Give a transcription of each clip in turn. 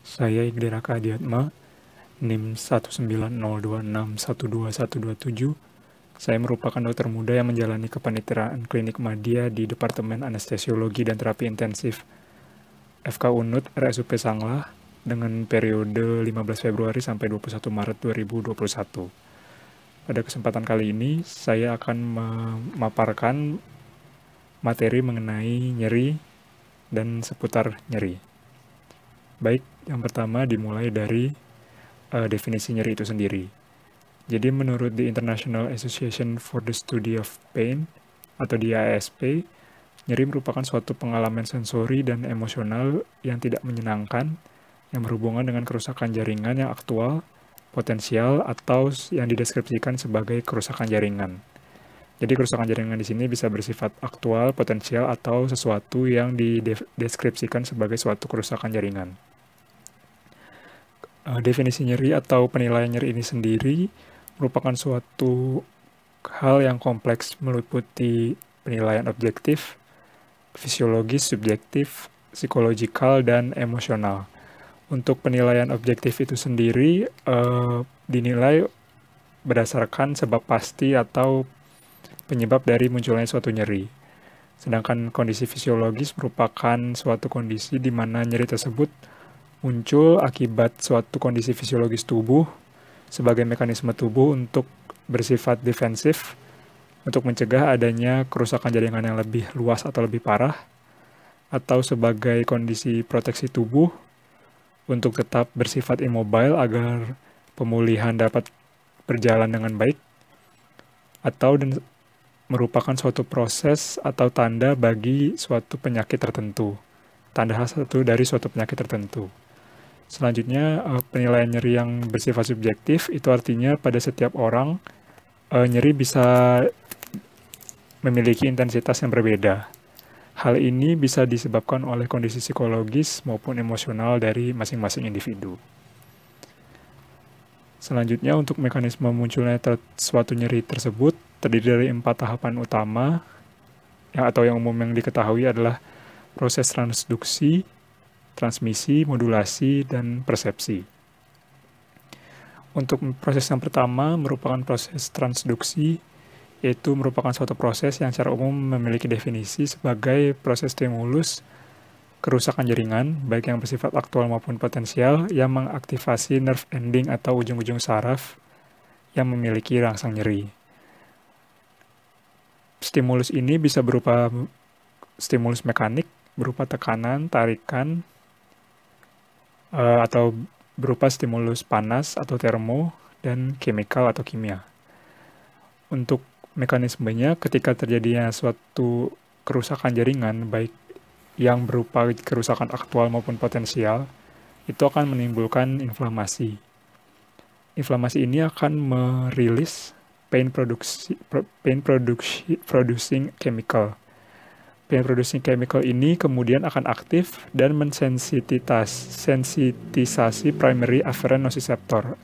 Saya Indira Kadiatma, NIM 1902612127. Saya merupakan dokter muda yang menjalani kepaniteraan klinik Madia di Departemen Anestesiologi dan Terapi Intensif FK Unut RSUP Sanglah dengan periode 15 Februari sampai 21 Maret 2021. Pada kesempatan kali ini, saya akan memaparkan materi mengenai nyeri dan seputar nyeri. Baik, yang pertama dimulai dari uh, definisi nyeri itu sendiri. Jadi menurut the International Association for the Study of Pain atau di ASP, nyeri merupakan suatu pengalaman sensori dan emosional yang tidak menyenangkan yang berhubungan dengan kerusakan jaringan yang aktual, potensial, atau yang dideskripsikan sebagai kerusakan jaringan. Jadi kerusakan jaringan di sini bisa bersifat aktual, potensial, atau sesuatu yang dideskripsikan sebagai suatu kerusakan jaringan. Eh, definisi nyeri atau penilaian nyeri ini sendiri merupakan suatu hal yang kompleks meliputi penilaian objektif, fisiologis, subjektif, psikologikal, dan emosional. Untuk penilaian objektif itu sendiri uh, dinilai berdasarkan sebab pasti atau penyebab dari munculnya suatu nyeri. Sedangkan kondisi fisiologis merupakan suatu kondisi di mana nyeri tersebut muncul akibat suatu kondisi fisiologis tubuh sebagai mekanisme tubuh untuk bersifat defensif untuk mencegah adanya kerusakan jaringan yang lebih luas atau lebih parah atau sebagai kondisi proteksi tubuh untuk tetap bersifat immobile agar pemulihan dapat berjalan dengan baik atau dan merupakan suatu proses atau tanda bagi suatu penyakit tertentu. Tanda khas satu dari suatu penyakit tertentu. Selanjutnya, uh, penilaian nyeri yang bersifat subjektif itu artinya pada setiap orang uh, nyeri bisa memiliki intensitas yang berbeda. Hal ini bisa disebabkan oleh kondisi psikologis maupun emosional dari masing-masing individu. Selanjutnya, untuk mekanisme munculnya ter suatu nyeri tersebut terdiri dari empat tahapan utama, yang, atau yang umum yang diketahui adalah proses transduksi, transmisi, modulasi, dan persepsi. Untuk proses yang pertama merupakan proses transduksi, yaitu merupakan suatu proses yang secara umum memiliki definisi sebagai proses stimulus kerusakan jaringan, baik yang bersifat aktual maupun potensial, yang mengaktifasi nerve ending atau ujung-ujung saraf yang memiliki rangsang nyeri. Stimulus ini bisa berupa stimulus mekanik berupa tekanan, tarikan, uh, atau berupa stimulus panas atau termo dan chemical atau kimia. Untuk mekanismenya, ketika terjadinya suatu kerusakan jaringan, baik yang berupa kerusakan aktual maupun potensial, itu akan menimbulkan inflamasi. Inflamasi ini akan merilis pain, produksi, pain produksi, producing chemical pain producing chemical ini kemudian akan aktif dan mensensitivitas sensitisasi primary afferent nociceptor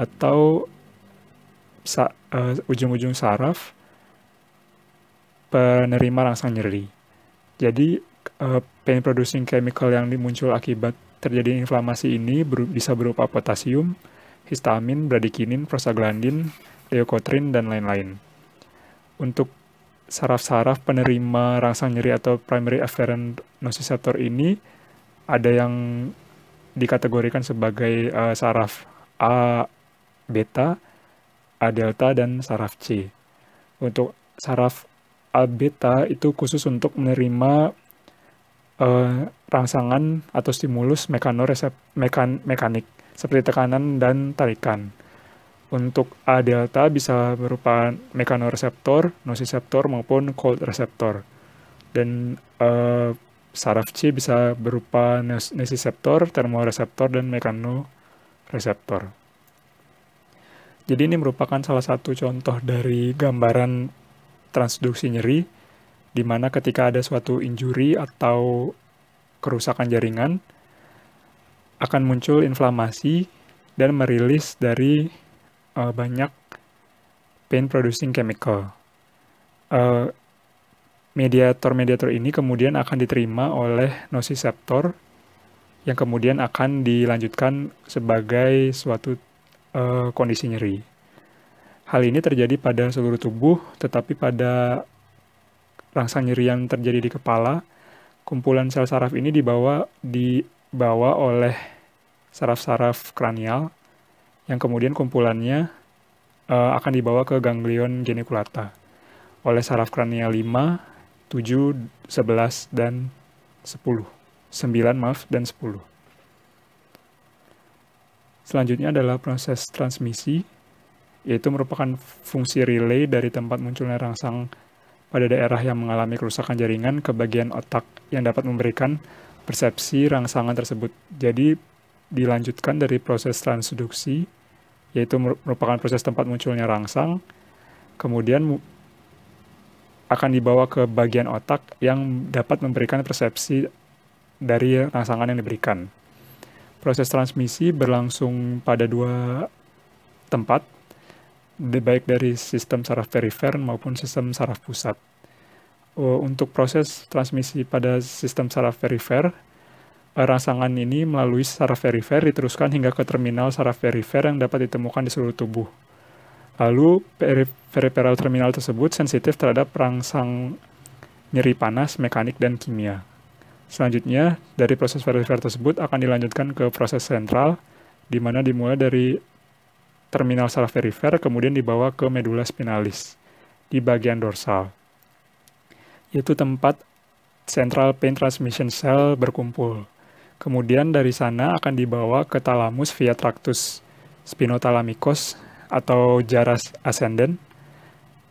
atau sa, uh, ujung-ujung saraf penerima rangsang nyeri. Jadi uh, pain producing chemical yang muncul akibat terjadi inflamasi ini ber- bisa berupa potasium, histamin, bradykinin, prostaglandin, leukotrin, dan lain-lain. Untuk saraf-saraf penerima rangsang nyeri atau primary afferent nociceptor ini ada yang dikategorikan sebagai uh, saraf A beta, A delta dan saraf C. Untuk saraf A beta itu khusus untuk menerima uh, rangsangan atau stimulus mekanoresep mekan mekanik seperti tekanan dan tarikan. Untuk A delta bisa berupa mekanoreseptor, nociceptor maupun cold reseptor, Dan uh, eh, saraf C bisa berupa nociceptor, termoreseptor dan mekanoreseptor. Jadi ini merupakan salah satu contoh dari gambaran transduksi nyeri di mana ketika ada suatu injuri atau kerusakan jaringan akan muncul inflamasi dan merilis dari uh, banyak pain producing chemical. Uh, mediator-mediator ini kemudian akan diterima oleh nociceptor yang kemudian akan dilanjutkan sebagai suatu uh, kondisi nyeri. Hal ini terjadi pada seluruh tubuh, tetapi pada rangsang nyeri yang terjadi di kepala, kumpulan sel saraf ini dibawa dibawa oleh saraf-saraf kranial yang kemudian kumpulannya uh, akan dibawa ke ganglion geniculata oleh saraf kranial 5, 7, 11, dan 10. 9 maaf, dan 10. Selanjutnya adalah proses transmisi, yaitu merupakan fungsi relay dari tempat munculnya rangsang pada daerah yang mengalami kerusakan jaringan ke bagian otak yang dapat memberikan persepsi rangsangan tersebut. Jadi, dilanjutkan dari proses transduksi, yaitu merupakan proses tempat munculnya rangsang, kemudian akan dibawa ke bagian otak yang dapat memberikan persepsi dari rangsangan yang diberikan. Proses transmisi berlangsung pada dua tempat, baik dari sistem saraf perifer maupun sistem saraf pusat. Oh, untuk proses transmisi pada sistem saraf perifer, Rangsangan ini melalui saraf perifer diteruskan hingga ke terminal saraf perifer yang dapat ditemukan di seluruh tubuh. Lalu periferal terminal tersebut sensitif terhadap rangsang nyeri panas, mekanik, dan kimia. Selanjutnya, dari proses perifer tersebut akan dilanjutkan ke proses sentral, di mana dimulai dari terminal saraf perifer, kemudian dibawa ke medula spinalis, di bagian dorsal, yaitu tempat central pain transmission cell berkumpul. Kemudian dari sana akan dibawa ke talamus via traktus spinotalamikos atau jaras ascendens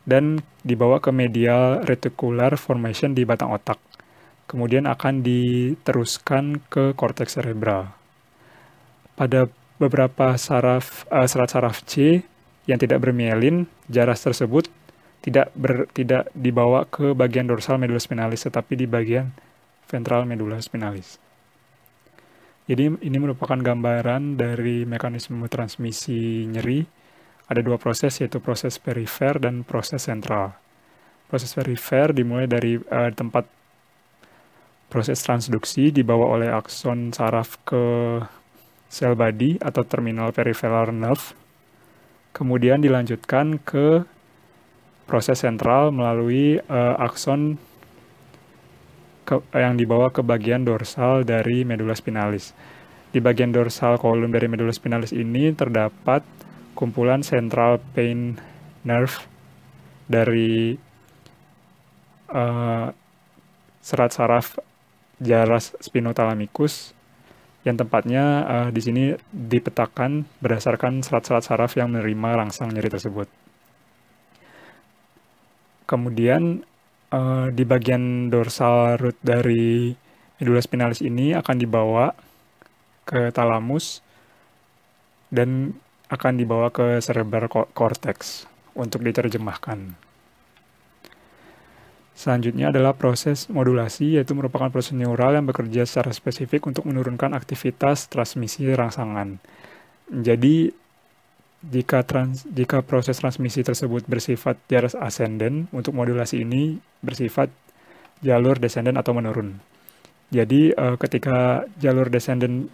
dan dibawa ke medial reticular formation di batang otak. Kemudian akan diteruskan ke korteks cerebral. Pada beberapa saraf uh, serat saraf C yang tidak bermielin, jaras tersebut tidak ber, tidak dibawa ke bagian dorsal medula spinalis tetapi di bagian ventral medula spinalis. Jadi ini merupakan gambaran dari mekanisme transmisi nyeri. Ada dua proses yaitu proses perifer dan proses sentral. Proses perifer dimulai dari uh, tempat proses transduksi dibawa oleh akson saraf ke sel body atau terminal peripheral nerve. Kemudian dilanjutkan ke proses sentral melalui uh, akson ke, yang dibawa ke bagian dorsal dari medula spinalis. Di bagian dorsal kolom dari medula spinalis ini terdapat kumpulan central pain nerve dari uh, serat saraf jaras spinotalamicus yang tempatnya uh, di sini dipetakan berdasarkan serat-serat saraf yang menerima rangsang nyeri tersebut. Kemudian uh, di bagian dorsal root dari medula spinalis ini akan dibawa ke talamus dan akan dibawa ke cerebral cortex untuk diterjemahkan. Selanjutnya adalah proses modulasi, yaitu merupakan proses neural yang bekerja secara spesifik untuk menurunkan aktivitas transmisi rangsangan. Jadi, jika trans jika proses transmisi tersebut bersifat jarak asenden untuk modulasi ini bersifat jalur desenden atau menurun. Jadi uh, ketika jalur desenden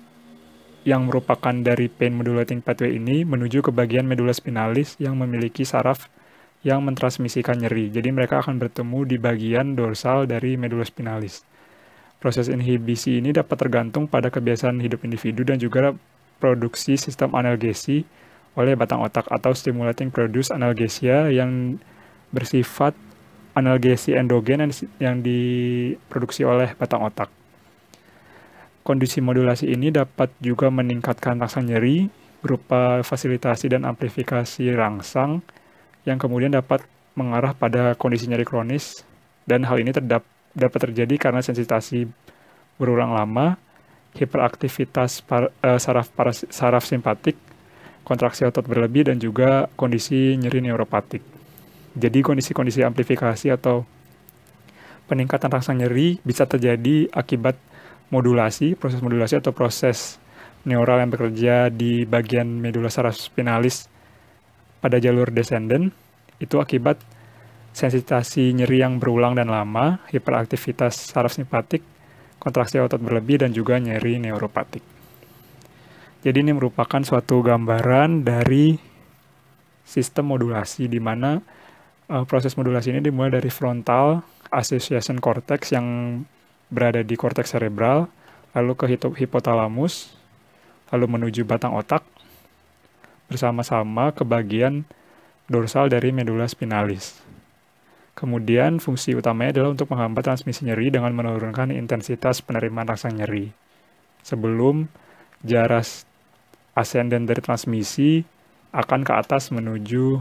yang merupakan dari pain modulating pathway ini menuju ke bagian medula spinalis yang memiliki saraf yang mentransmisikan nyeri. Jadi mereka akan bertemu di bagian dorsal dari medula spinalis. Proses inhibisi ini dapat tergantung pada kebiasaan hidup individu dan juga produksi sistem analgesi oleh batang otak atau stimulating produce analgesia yang bersifat analgesi endogen yang, diproduksi oleh batang otak. Kondisi modulasi ini dapat juga meningkatkan rasa nyeri berupa fasilitasi dan amplifikasi rangsang yang kemudian dapat mengarah pada kondisi nyeri kronis dan hal ini terdap dapat terjadi karena sensitasi berulang lama, hiperaktivitas par, uh, saraf saraf simpatik, kontraksi otot berlebih, dan juga kondisi nyeri neuropatik. Jadi kondisi-kondisi amplifikasi atau peningkatan rasa nyeri bisa terjadi akibat modulasi, proses modulasi atau proses neural yang bekerja di bagian medula saraf spinalis pada jalur descendant itu akibat sensitasi nyeri yang berulang dan lama, hiperaktivitas saraf simpatik, kontraksi otot berlebih, dan juga nyeri neuropatik. Jadi ini merupakan suatu gambaran dari sistem modulasi di mana uh, proses modulasi ini dimulai dari frontal association cortex yang berada di cortex cerebral, lalu ke hipotalamus, lalu menuju batang otak bersama-sama ke bagian dorsal dari medula spinalis. Kemudian fungsi utamanya adalah untuk menghambat transmisi nyeri dengan menurunkan intensitas penerimaan rasa nyeri. Sebelum jaras asenden dari transmisi akan ke atas menuju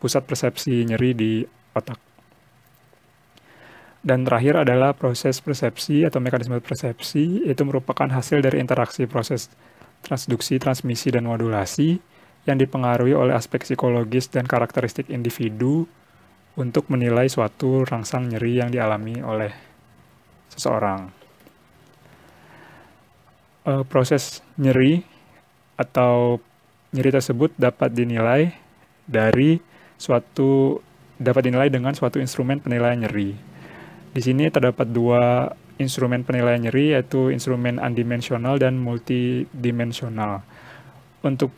pusat persepsi nyeri di otak. Dan terakhir adalah proses persepsi atau mekanisme persepsi, itu merupakan hasil dari interaksi proses transduksi, transmisi, dan modulasi yang dipengaruhi oleh aspek psikologis dan karakteristik individu untuk menilai suatu rangsang nyeri yang dialami oleh seseorang. E, proses nyeri atau nyeri tersebut dapat dinilai dari suatu dapat dinilai dengan suatu instrumen penilaian nyeri. Di sini terdapat dua instrumen penilaian nyeri yaitu instrumen undimensional dan multidimensional. Untuk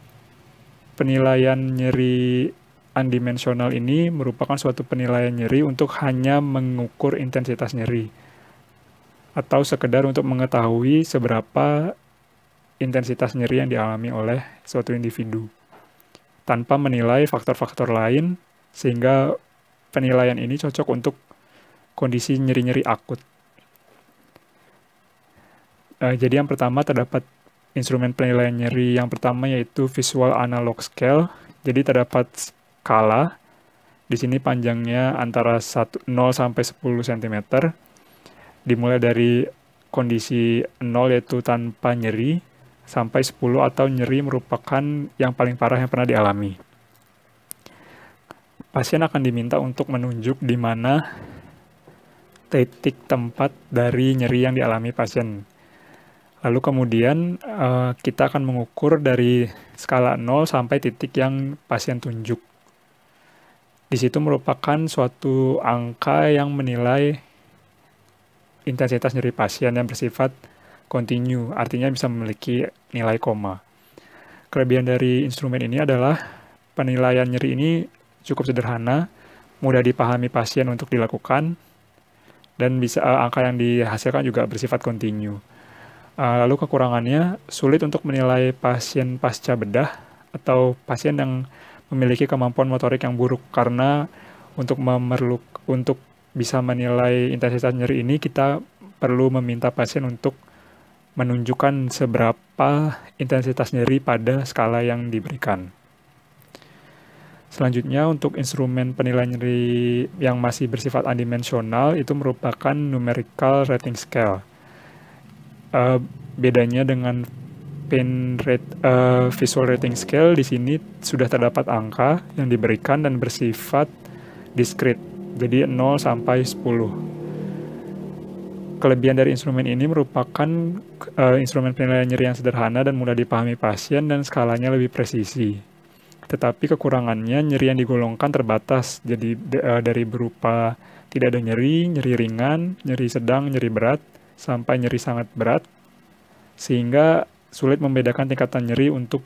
penilaian nyeri undimensional ini merupakan suatu penilaian nyeri untuk hanya mengukur intensitas nyeri atau sekedar untuk mengetahui seberapa intensitas nyeri yang dialami oleh suatu individu tanpa menilai faktor-faktor lain sehingga penilaian ini cocok untuk kondisi nyeri-nyeri akut. Uh, jadi yang pertama terdapat instrumen penilaian nyeri yang pertama yaitu visual analog scale. Jadi terdapat skala. Di sini panjangnya antara 1, 0 sampai 10 cm. Dimulai dari kondisi 0 yaitu tanpa nyeri sampai 10 atau nyeri merupakan yang paling parah yang pernah dialami. Pasien akan diminta untuk menunjuk di mana titik tempat dari nyeri yang dialami pasien. Lalu kemudian eh, kita akan mengukur dari skala 0 sampai titik yang pasien tunjuk. Di situ merupakan suatu angka yang menilai intensitas nyeri pasien yang bersifat continue, artinya bisa memiliki nilai koma. Kelebihan dari instrumen ini adalah penilaian nyeri ini cukup sederhana, mudah dipahami pasien untuk dilakukan, dan bisa uh, angka yang dihasilkan juga bersifat kontinu. Uh, eh, lalu kekurangannya sulit untuk menilai pasien pasca bedah atau pasien yang memiliki kemampuan motorik yang buruk karena untuk memerluk untuk bisa menilai intensitas nyeri ini kita perlu meminta pasien untuk menunjukkan seberapa intensitas nyeri pada skala yang diberikan. Selanjutnya, untuk instrumen penilaian nyeri yang masih bersifat andimensional, itu merupakan numerical rating scale. Uh, bedanya dengan pain rate, uh, visual rating scale, di sini sudah terdapat angka yang diberikan dan bersifat diskrit, jadi 0 sampai 10. Kelebihan dari instrumen ini merupakan uh, instrumen penilaian nyeri yang sederhana dan mudah dipahami pasien dan skalanya lebih presisi. Tetapi kekurangannya nyeri yang digolongkan terbatas, jadi uh, dari berupa tidak ada nyeri, nyeri ringan, nyeri sedang, nyeri berat, sampai nyeri sangat berat, sehingga sulit membedakan tingkatan nyeri untuk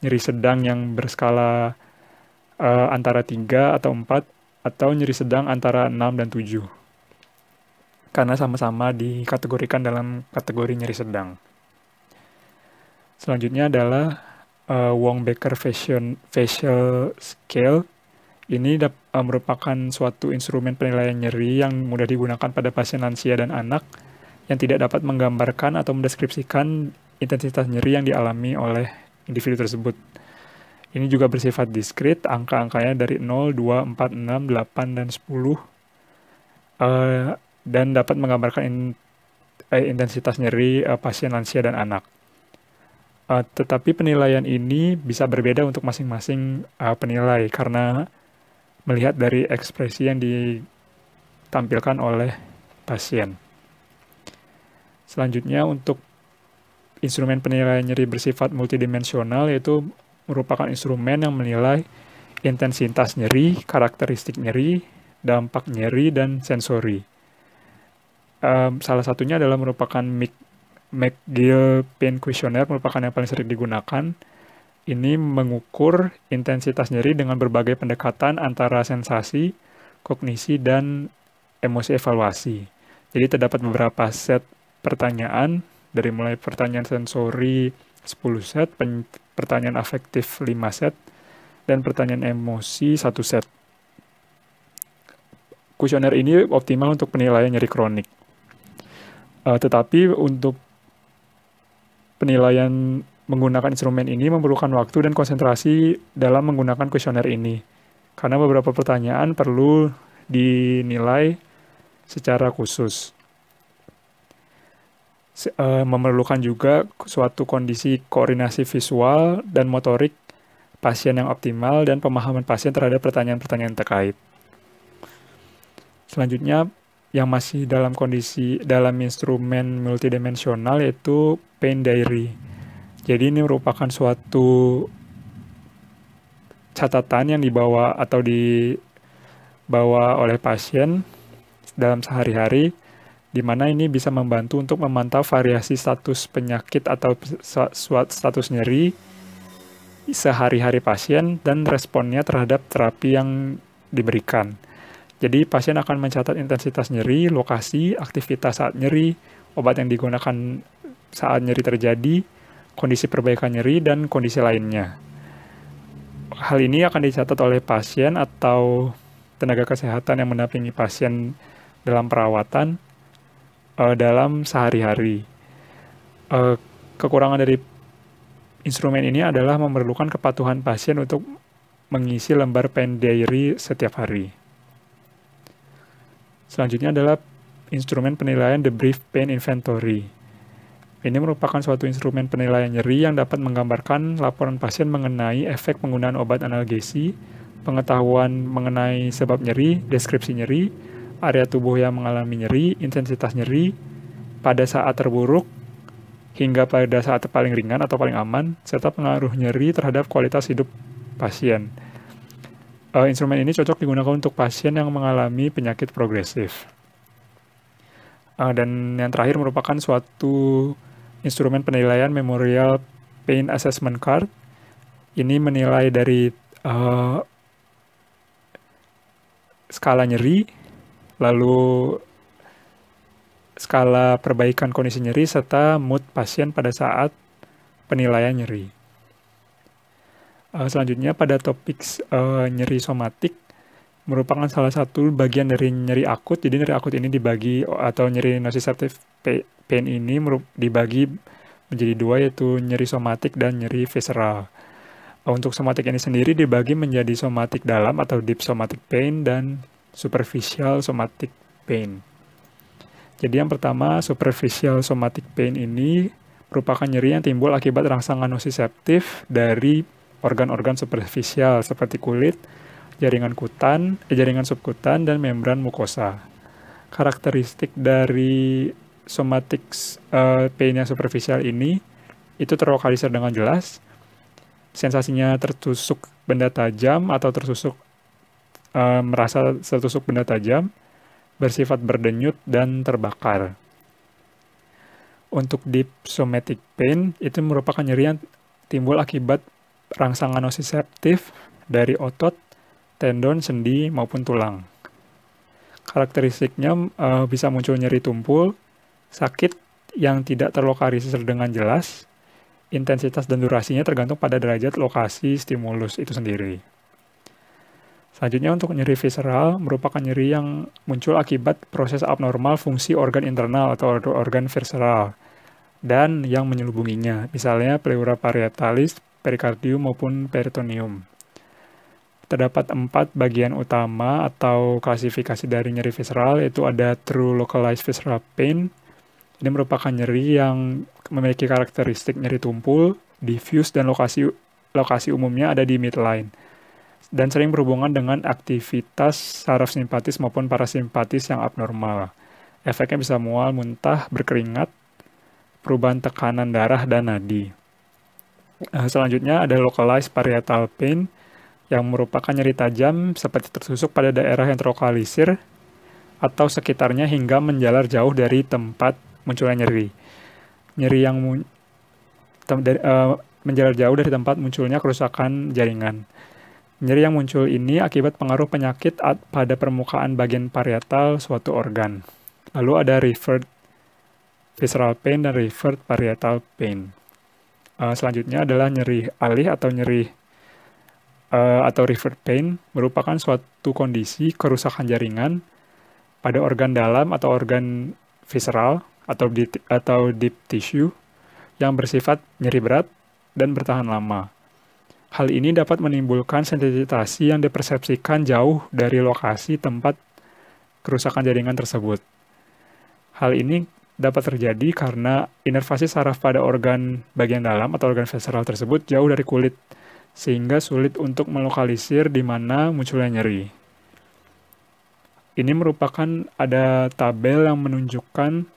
nyeri sedang yang berskala uh, antara 3 atau 4, atau nyeri sedang antara 6 dan 7 karena sama-sama dikategorikan dalam kategori nyeri sedang. Selanjutnya adalah uh, Wong Baker Fashion Facial Scale. Ini dap, uh, merupakan suatu instrumen penilaian nyeri yang mudah digunakan pada pasien lansia dan anak yang tidak dapat menggambarkan atau mendeskripsikan intensitas nyeri yang dialami oleh individu tersebut. Ini juga bersifat diskrit, angka-angkanya dari 0, 2, 4, 6, 8, dan 10. Uh, dan dapat menggambarkan in, eh, intensitas nyeri eh, pasien lansia dan anak. Uh, tetapi penilaian ini bisa berbeda untuk masing-masing uh, penilai karena melihat dari ekspresi yang ditampilkan oleh pasien. Selanjutnya untuk instrumen penilaian nyeri bersifat multidimensional yaitu merupakan instrumen yang menilai intensitas nyeri, karakteristik nyeri, dampak nyeri, dan sensori um, salah satunya adalah merupakan McGill Pain Questionnaire merupakan yang paling sering digunakan. Ini mengukur intensitas nyeri dengan berbagai pendekatan antara sensasi, kognisi, dan emosi evaluasi. Jadi terdapat beberapa set pertanyaan, dari mulai pertanyaan sensori 10 set, pertanyaan afektif 5 set, dan pertanyaan emosi 1 set. Kuesioner ini optimal untuk penilaian nyeri kronik. Uh, tetapi untuk penilaian menggunakan instrumen ini memerlukan waktu dan konsentrasi dalam menggunakan kuesioner ini. Karena beberapa pertanyaan perlu dinilai secara khusus. Se uh, memerlukan juga suatu kondisi koordinasi visual dan motorik pasien yang optimal dan pemahaman pasien terhadap pertanyaan-pertanyaan terkait. Selanjutnya, yang masih dalam kondisi dalam instrumen multidimensional yaitu Pain Diary. Jadi ini merupakan suatu catatan yang dibawa atau dibawa oleh pasien dalam sehari-hari di mana ini bisa membantu untuk memantau variasi status penyakit atau status nyeri sehari-hari pasien dan responnya terhadap terapi yang diberikan. Jadi pasien akan mencatat intensitas nyeri, lokasi, aktivitas saat nyeri, obat yang digunakan saat nyeri terjadi, kondisi perbaikan nyeri, dan kondisi lainnya. Hal ini akan dicatat oleh pasien atau tenaga kesehatan yang mendampingi pasien dalam perawatan uh, dalam sehari-hari. Uh, kekurangan dari instrumen ini adalah memerlukan kepatuhan pasien untuk mengisi lembar pen diary setiap hari. Selanjutnya adalah instrumen penilaian The Brief Pain Inventory. Ini merupakan suatu instrumen penilaian nyeri yang dapat menggambarkan laporan pasien mengenai efek penggunaan obat analgesi, pengetahuan mengenai sebab nyeri, deskripsi nyeri, area tubuh yang mengalami nyeri, intensitas nyeri, pada saat terburuk, hingga pada saat paling ringan atau paling aman, serta pengaruh nyeri terhadap kualitas hidup pasien uh, instrumen ini cocok digunakan untuk pasien yang mengalami penyakit progresif. Uh, dan yang terakhir merupakan suatu instrumen penilaian Memorial Pain Assessment Card. Ini menilai dari uh, skala nyeri, lalu skala perbaikan kondisi nyeri, serta mood pasien pada saat penilaian nyeri. Uh, selanjutnya pada topik uh, nyeri somatik merupakan salah satu bagian dari nyeri akut. Jadi nyeri akut ini dibagi atau nyeri nociceptive pain ini dibagi menjadi dua yaitu nyeri somatik dan nyeri visceral. Eh, untuk somatik ini sendiri dibagi menjadi somatik dalam atau deep somatic pain dan superficial somatic pain. Jadi yang pertama superficial somatic pain ini merupakan nyeri yang timbul akibat rangsangan nociceptif dari organ-organ superficial seperti kulit, jaringan kutan, eh, jaringan subkutan dan membran mukosa. Karakteristik dari somatik uh, eh, pain yang superficial ini itu terlokalisir dengan jelas. Sensasinya tertusuk benda tajam atau tertusuk uh, merasa tertusuk benda tajam, bersifat berdenyut dan terbakar. Untuk deep somatic pain itu merupakan nyeri yang timbul akibat rangsangan nosiseptif dari otot, tendon, sendi, maupun tulang. Karakteristiknya e, bisa muncul nyeri tumpul, sakit yang tidak terlokalisir dengan jelas, intensitas dan durasinya tergantung pada derajat lokasi stimulus itu sendiri. Selanjutnya untuk nyeri visceral merupakan nyeri yang muncul akibat proses abnormal fungsi organ internal atau organ visceral dan yang menyelubunginya, misalnya pleura parietalis, perikardium maupun peritoneum. Terdapat empat bagian utama atau klasifikasi dari nyeri visceral, yaitu ada true localized visceral pain. Ini merupakan nyeri yang memiliki karakteristik nyeri tumpul, diffuse, dan lokasi lokasi umumnya ada di midline. Dan sering berhubungan dengan aktivitas saraf simpatis maupun parasimpatis yang abnormal. Efeknya bisa mual, muntah, berkeringat, perubahan tekanan darah, dan nadi. Eh, selanjutnya ada localized parietal pain yang merupakan nyeri tajam seperti tersusuk pada daerah yang terlokalisir atau sekitarnya hingga menjalar jauh dari tempat munculnya nyeri. Nyeri yang dari, uh, menjalar jauh dari tempat munculnya kerusakan jaringan. Nyeri yang muncul ini akibat pengaruh penyakit pada permukaan bagian parietal suatu organ. Lalu ada referred visceral pain dan referred parietal pain. Uh, selanjutnya adalah nyeri alih atau nyeri uh, eh, atau river pain merupakan suatu kondisi kerusakan jaringan pada organ dalam atau organ visceral atau deep, atau deep tissue yang bersifat nyeri berat dan bertahan lama. Hal ini dapat menimbulkan sensitivitasi yang dipersepsikan jauh dari lokasi tempat kerusakan jaringan tersebut. Hal ini dapat terjadi karena inervasi saraf pada organ bagian dalam atau organ visceral tersebut jauh dari kulit, sehingga sulit untuk melokalisir di mana munculnya nyeri. Ini merupakan ada tabel yang menunjukkan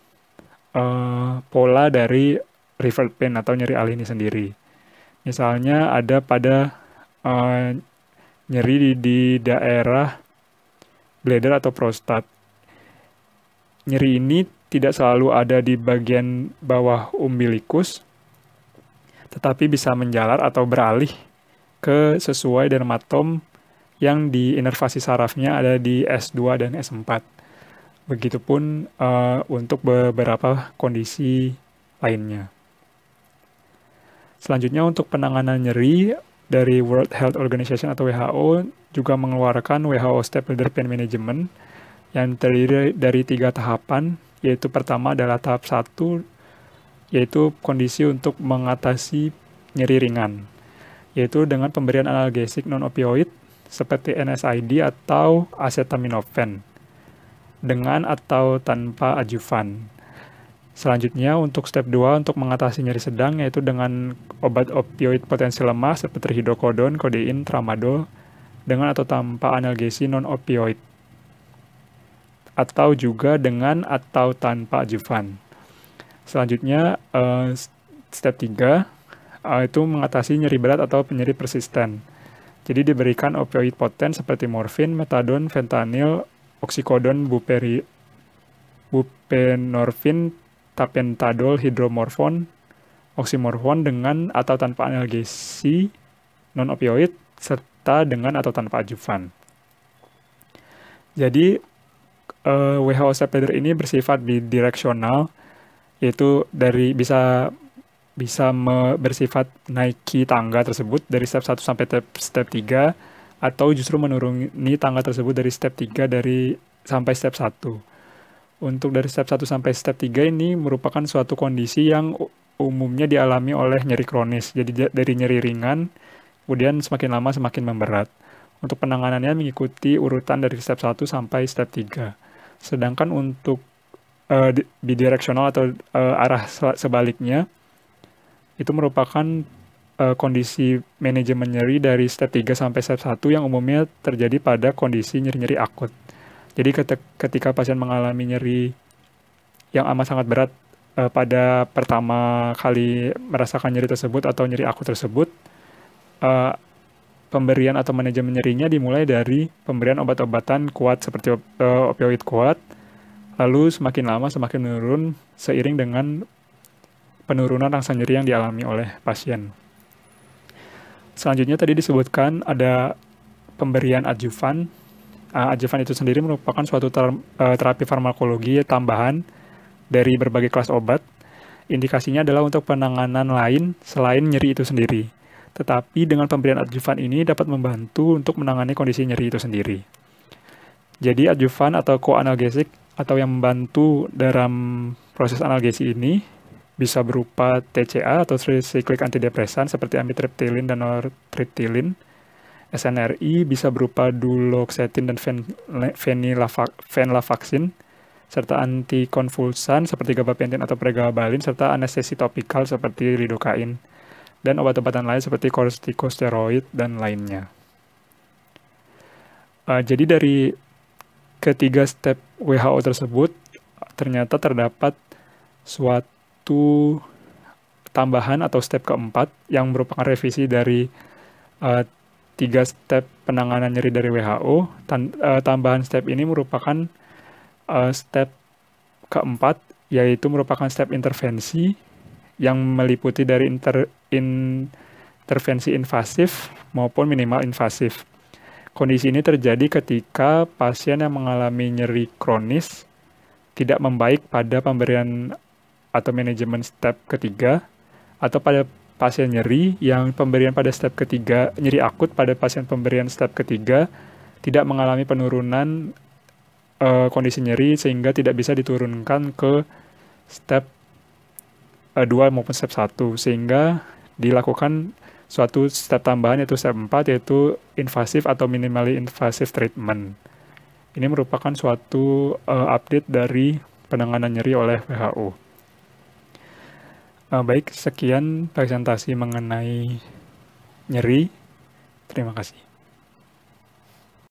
uh, pola dari river pain atau nyeri alih ini sendiri. Misalnya ada pada uh, nyeri di, di daerah bladder atau prostat. Nyeri ini tidak selalu ada di bagian bawah umbilikus, tetapi bisa menjalar atau beralih ke sesuai dermatom yang di inervasi sarafnya ada di S2 dan S4. Begitupun uh, untuk beberapa kondisi lainnya. Selanjutnya untuk penanganan nyeri dari World Health Organization atau WHO juga mengeluarkan WHO Step Pain Management yang terdiri dari tiga tahapan yaitu pertama adalah tahap 1 yaitu kondisi untuk mengatasi nyeri ringan yaitu dengan pemberian analgesik non opioid seperti NSAID atau acetaminophen dengan atau tanpa ajuvan. Selanjutnya untuk step 2 untuk mengatasi nyeri sedang yaitu dengan obat opioid potensi lemah seperti hidrokodon, kodein, tramadol dengan atau tanpa analgesi non opioid atau juga dengan atau tanpa ajuvan. Selanjutnya, uh, step 3, uh, eh, itu mengatasi nyeri berat atau penyeri persisten. Jadi diberikan opioid poten seperti morfin, metadon, fentanyl, oksikodon, buperi, bupenorfin, tapentadol, hidromorfon, oksimorfon dengan atau tanpa analgesi non opioid serta dengan atau tanpa ajuvan. Jadi uh, eh, WHO stepladder ini bersifat bidireksional yaitu dari bisa bisa me, bersifat naiki tangga tersebut dari step 1 sampai step, step 3 atau justru menuruni tangga tersebut dari step 3 dari sampai step 1. Untuk dari step 1 sampai step 3 ini merupakan suatu kondisi yang umumnya dialami oleh nyeri kronis. Jadi dari nyeri ringan kemudian semakin lama semakin memberat. Untuk penanganannya mengikuti urutan dari step 1 sampai step 3. Sedangkan untuk uh, bidireksional atau uh, arah sebaliknya itu merupakan uh, kondisi manajemen nyeri dari step 3 sampai step 1 yang umumnya terjadi pada kondisi nyeri-nyeri akut. Jadi ketika pasien mengalami nyeri yang amat sangat berat uh, pada pertama kali merasakan nyeri tersebut atau nyeri akut tersebut, uh, pemberian atau manajemen nyerinya dimulai dari pemberian obat-obatan kuat seperti eh, opioid kuat, lalu semakin lama semakin menurun seiring dengan penurunan rasa nyeri yang dialami oleh pasien. Selanjutnya tadi disebutkan ada pemberian adjuvan. Uh, adjuvan itu sendiri merupakan suatu ter eh, terapi farmakologi tambahan dari berbagai kelas obat. Indikasinya adalah untuk penanganan lain selain nyeri itu sendiri. Tetapi dengan pemberian adjuvan ini dapat membantu untuk menangani kondisi nyeri itu sendiri. Jadi adjuvan atau koanalgesik atau yang membantu dalam proses analgesi ini bisa berupa TCA atau tricyclic antidepresan seperti amitriptilin dan nortriptilin. SNRI bisa berupa duloxetin dan venlafaxin serta antikonvulsan seperti gabapentin atau pregabalin serta anestesi topikal seperti lidokain dan obat-obatan lain seperti kortikosteroid dan lainnya. Uh, jadi dari ketiga step WHO tersebut ternyata terdapat suatu tambahan atau step keempat yang merupakan revisi dari uh, tiga step penanganan nyeri dari WHO. Tan uh, tambahan step ini merupakan uh, step keempat yaitu merupakan step intervensi yang meliputi dari inter, intervensi invasif maupun minimal invasif. Kondisi ini terjadi ketika pasien yang mengalami nyeri kronis tidak membaik pada pemberian atau manajemen step ketiga atau pada pasien nyeri yang pemberian pada step ketiga nyeri akut pada pasien pemberian step ketiga tidak mengalami penurunan uh, kondisi nyeri sehingga tidak bisa diturunkan ke step uh, eh, 2 maupun step 1 sehingga dilakukan suatu step tambahan yaitu step 4 yaitu invasif atau minimally invasive treatment. Ini merupakan suatu uh, update dari penanganan nyeri oleh WHO. Uh, eh, baik, sekian presentasi mengenai nyeri. Terima kasih.